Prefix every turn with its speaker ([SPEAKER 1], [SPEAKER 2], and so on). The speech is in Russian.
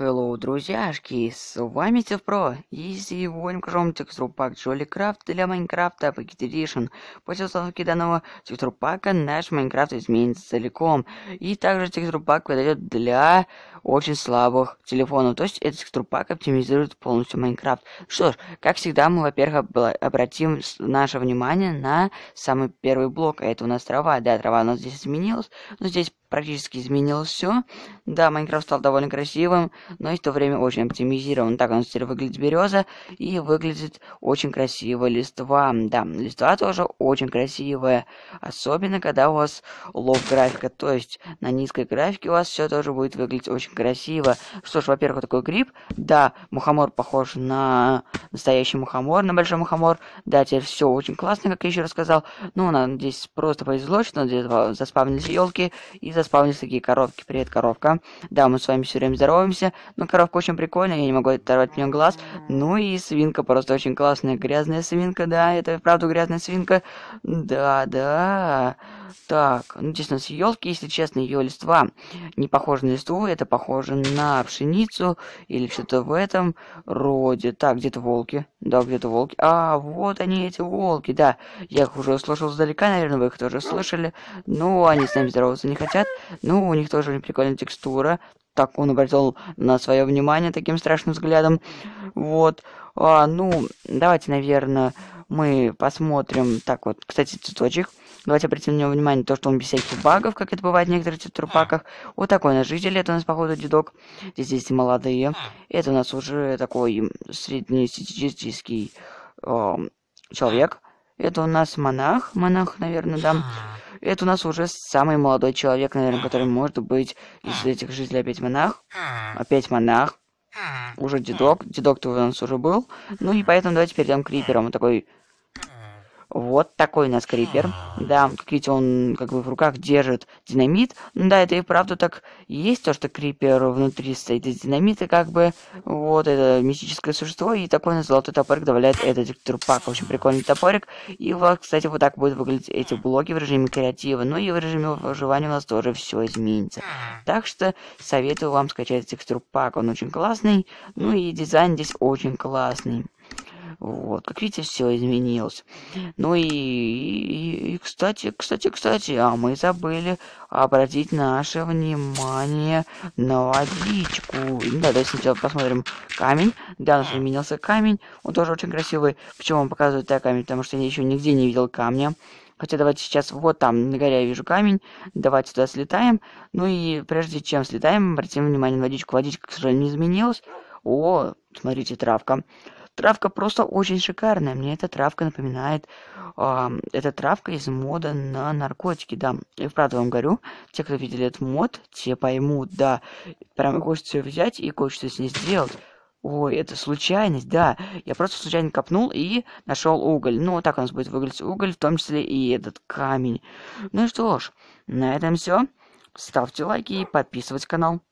[SPEAKER 1] Hello, друзьяшки, с вами Тевпро, и сегодня покажем текстурпак Джоли Крафт для Майнкрафта Packet Edition. После установки данного текстурпака наш Майнкрафт изменится целиком, и также текстурпак подойдет для очень слабых телефонов, то есть этот текстурпак оптимизирует полностью Майнкрафт. Что ж, как всегда, мы, во-первых, обратим наше внимание на самый первый блок, а это у нас трава, да, трава у нас здесь изменилась, но здесь практически изменил все. Да, Майнкрафт стал довольно красивым, но и в то время очень оптимизирован. Так он теперь выглядит береза и выглядит очень красиво листва. Да, листва тоже очень красивая, особенно когда у вас лов графика, то есть на низкой графике у вас все тоже будет выглядеть очень красиво. Что ж, во-первых, такой гриб. Да, мухомор похож на настоящий мухомор, на большой мухомор. Да, теперь все очень классно, как я еще рассказал. Ну, нам здесь просто повезло, что здесь заспавнились елки и часто спавнятся такие коровки. Привет, коровка. Да, мы с вами все время здороваемся. Но коровка очень прикольная, я не могу оторвать от нее глаз. Ну и свинка просто очень классная. Грязная свинка, да, это правда грязная свинка. Да, да. Так, ну здесь у нас елки, если честно, ее листва не похожа на листву, это похоже на пшеницу или что-то в этом роде. Так, где-то волки. Да, где-то волки. А, вот они, эти волки, да. Я их уже услышал сдалека, наверное, вы их тоже слышали. Ну, они с нами здороваться не хотят. Ну, у них тоже прикольная текстура. Так он обратил на свое внимание таким страшным взглядом. Вот. А, ну, давайте, наверное, мы посмотрим. Так вот, кстати, цветочек. Давайте обратим на него внимание, то, что он без всяких багов, как это бывает в некоторых турпаках. А. Вот такой у нас житель, это у нас, походу, дедок. Здесь есть молодые. А. Это у нас уже такой среднестатистический э, человек. Это у нас монах, монах, наверное, да это у нас уже самый молодой человек, наверное, который может быть из этих жителей опять монах. Опять монах. Уже дедок. Дедок-то у нас уже был. Ну и поэтому давайте перейдем к Риперу. Он такой вот такой у нас крипер. Да, как видите, он как бы в руках держит динамит. Ну да, это и правда так есть, то, что крипер внутри стоит из динамита, как бы. Вот, это мистическое существо, и такой у нас золотой топорик добавляет этот тюрпак. Очень прикольный топорик. И вот, кстати, вот так будут выглядеть эти блоки в режиме креатива. Ну и в режиме выживания у нас тоже все изменится. Так что советую вам скачать текстур пак, он очень классный. Ну и дизайн здесь очень классный. Вот, как видите, все изменилось. Ну и, и, и кстати, кстати, кстати, а мы забыли обратить наше внимание на водичку. Да, давайте сначала посмотрим камень. Да, у нас изменился камень. Он тоже очень красивый. Почему он показывает так камень? Потому что я еще нигде не видел камня. Хотя давайте сейчас вот там, на горе я вижу камень. Давайте туда слетаем. Ну и прежде чем слетаем, обратим внимание на водичку. Водичка, к сожалению, не изменилась. О, смотрите, травка. Травка просто очень шикарная. Мне эта травка напоминает... Э, эта травка из мода на наркотики, да. И правда вам говорю, те, кто видели этот мод, те поймут, да. Прям хочется ее взять и кое с ней сделать. Ой, это случайность, да. Я просто случайно копнул и нашел уголь. Ну, так у нас будет выглядеть уголь, в том числе и этот камень. Ну что ж, на этом все. Ставьте лайки и подписывайтесь на канал.